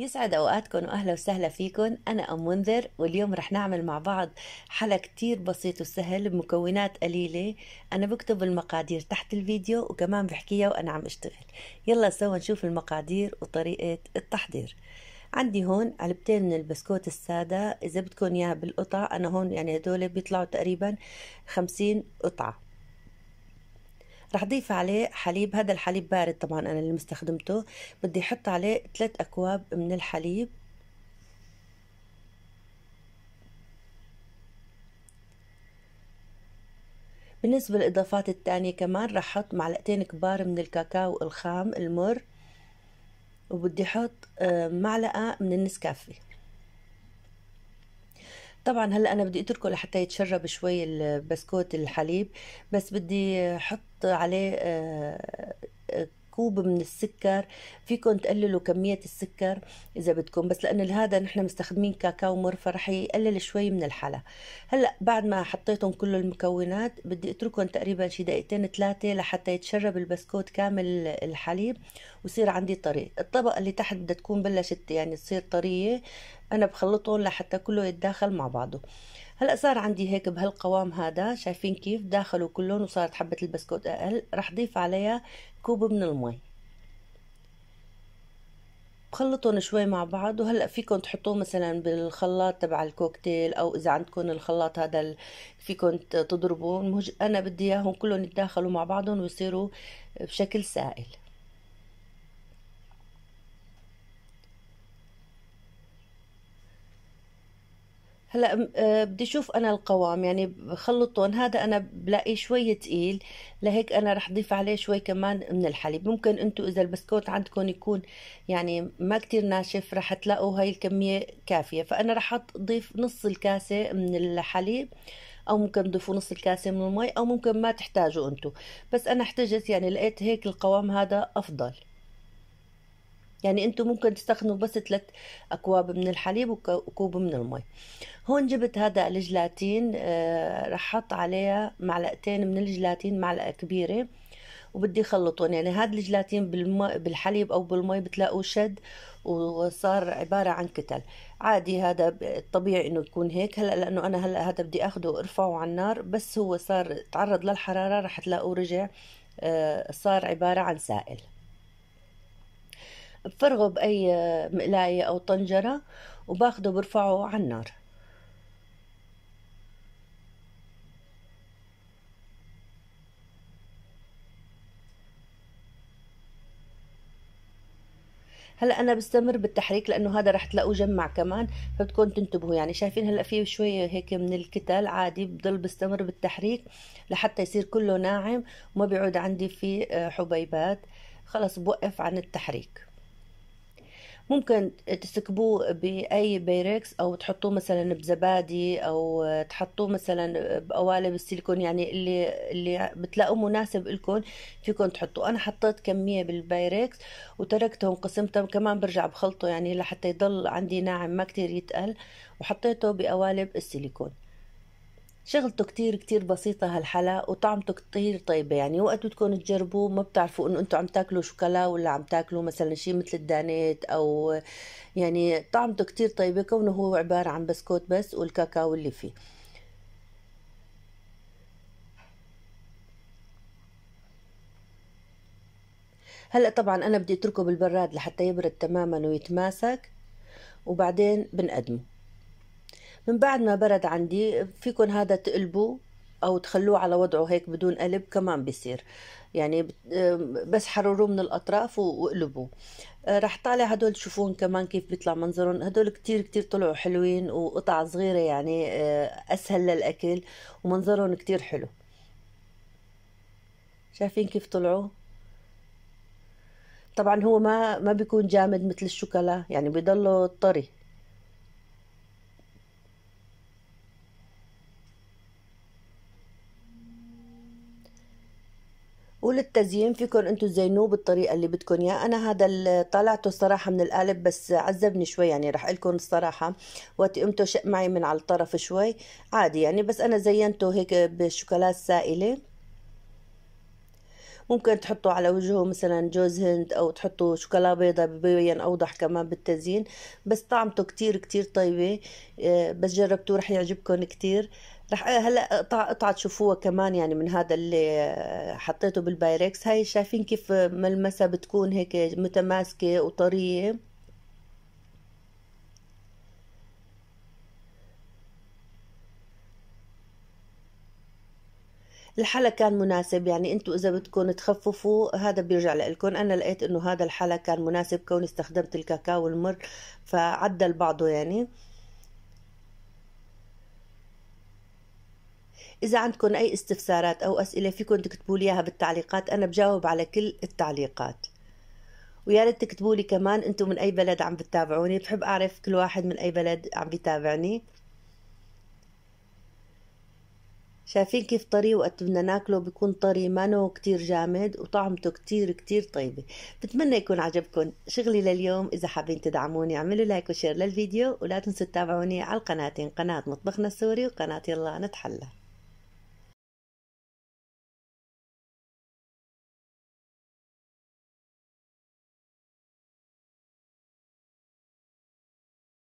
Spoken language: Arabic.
يسعد اوقاتكم واهلا وسهلا فيكم انا ام منذر واليوم رح نعمل مع بعض حلا كتير بسيط وسهل بمكونات قليله انا بكتب المقادير تحت الفيديو وكمان بحكيها وانا عم اشتغل يلا سوا نشوف المقادير وطريقه التحضير عندي هون علبتين من البسكوت السادة إذا بدكم إياها بالقطع أنا هون يعني هدول بيطلعوا تقريبا خمسين قطعة رح ضيف عليه حليب هذا الحليب بارد طبعا انا اللي مستخدمته بدي احط عليه ثلاث اكواب من الحليب بالنسبة للإضافات الثانية كمان رح أحط معلقتين كبار من الكاكاو الخام المر وبدي أحط آه، معلقة من النسكافيه طبعا هلا انا بدي اتركه لحتى يتشرب شوي البسكوت الحليب بس بدي احط عليه آه، آه، كوب من السكر فيكم تقللوا كمية السكر إذا بدكم بس لأن لهذا نحن مستخدمين كاكاو مر رح يقلل شوي من الحلا هلأ بعد ما حطيتهم كل المكونات بدي أتركهم تقريبا شي دقيقتين ثلاثة لحتى يتشرب البسكوت كامل الحليب ويصير عندي طري الطبقة اللي تحت بدها تكون بلشت يعني تصير طرية أنا بخلطهم لحتى كله يتداخل مع بعضه هلا صار عندي هيك بهالقوام هذا شايفين كيف داخلوا كلهم وصارت حبه البسكوت اقل رح ضيف عليها كوب من المي بخلطهم شوي مع بعض وهلا فيكم تحطوه مثلا بالخلاط تبع الكوكتيل او اذا عندكم الخلاط هذا فيكم تضربوه انا بدي اياهم كلهم يتداخلوا مع بعضهم ويصيروا بشكل سائل هلا آه، بدي اشوف انا القوام يعني بخلطهم هذا انا بلاقيه شوي تقيل لهيك انا رح ضيف عليه شوي كمان من الحليب ممكن انتم اذا البسكوت عندكم يكون يعني ما كتير ناشف رح تلاقوا هاي الكميه كافيه فانا رح اضيف نص الكاسه من الحليب او ممكن تضيفوا نص الكاسه من المي او ممكن ما تحتاجوا انتم بس انا احتجت يعني لقيت هيك القوام هذا افضل يعني انتم ممكن تستخدموا بس ثلاث اكواب من الحليب وكوب من المي هون جبت هذا الجلاتين آه، رح احط عليها معلقتين من الجلاتين معلقه كبيره وبدي خلطهم يعني هذا الجلاتين بالم... بالحليب او بالمي بتلاقوه شد وصار عباره عن كتل عادي هذا الطبيعي انه يكون هيك هلا لانه انا هلا هذا بدي اخده وارفعه على النار بس هو صار تعرض للحراره رح تلاقوه رجع آه، صار عباره عن سائل بفرغه باي مقلايه او طنجره وباخده برفعه على النار هلا انا بستمر بالتحريك لانه هذا رح تلاقوه جمع كمان فبتكون تنتبهوا يعني شايفين هلا فيه شويه هيك من الكتل عادي بضل بستمر بالتحريك لحتى يصير كله ناعم وما بيعود عندي فيه حبيبات خلص بوقف عن التحريك ممكن تسكبوه باي بيركس او تحطوه مثلا بزبادي او تحطوه مثلا بقوالب السيليكون يعني اللي اللي بتلاقوه مناسب لكم فيكم تحطوه انا حطيت كميه بالبيركس وتركتهم قسمتهم كمان برجع بخلطه يعني لحتى يضل عندي ناعم ما كتير يتقل وحطيته بقوالب السيليكون شغلته كتير كتير بسيطة هالحلا وطعمته كتير طيبة يعني وقت بدكم تجربوه ما بتعرفوا انه انتم عم تاكلوا شوكولا ولا عم تاكلوا مثلا شيء مثل الدانيت او يعني طعمته كتير طيبة كونه هو عبارة عن بسكوت بس والكاكاو اللي فيه هلا طبعا انا بدي اتركه بالبراد لحتى يبرد تماما ويتماسك وبعدين بنقدمه من بعد ما برد عندي فيكم هذا تقلبوه او تخلوه على وضعه هيك بدون قلب كمان بيصير يعني بس حرروه من الاطراف وقلبوه آه، رح طالع هدول تشوفون كمان كيف بيطلع منظرهم هدول كتير كتير طلعوا حلوين وقطع صغيرة يعني آه، اسهل للاكل ومنظرهم كتير حلو شايفين كيف طلعوا طبعا هو ما ما بيكون جامد مثل الشوكولا يعني بيضله طري قول التزيين فيكم انتم تزينوه بالطريقه اللي بدكم اياها انا هذا اللي طلعته الصراحه من القالب بس عذبني شوي يعني رح لكم الصراحه وقت قمته شق معي من على الطرف شوي عادي يعني بس انا زينته هيك بالشوكولاته السائله ممكن تحطوا على وجهه مثلا جوز هند او تحطوا شوكولاته بيضه ببين اوضح كمان بالتزيين بس طعمته كتير كتير طيبة آه، بس جربتوه رح يعجبكم كتير رح آه، هلا قطع قطعه تشوفوها كمان يعني من هذا اللي آه، حطيته بالبايركس هاي شايفين كيف ملمسها بتكون هيك متماسكه وطريه الحلا كان مناسب يعني انتوا اذا بدكم تخففوا هذا بيرجع لكم انا لقيت انه هذا الحلا كان مناسب كوني استخدمت الكاكاو المر فعدل بعضه يعني إذا عندكم أي استفسارات أو أسئلة فيكم تكتبوا لي إياها بالتعليقات أنا بجاوب على كل التعليقات ويا ريت تكتبوا لي كمان أنتم من أي بلد عم بتتابعوني بحب أعرف كل واحد من أي بلد عم بيتابعني شايفين كيف طري وقت بدنا ناكله بيكون طري مانو كتير جامد وطعمته كتير كتير طيبة بتمنى يكون عجبكم شغلي لليوم إذا حابين تدعموني اعملوا لايك وشير للفيديو ولا تنسوا تتابعوني على القناتين قناة مطبخنا السوري وقناة يلا نتحلى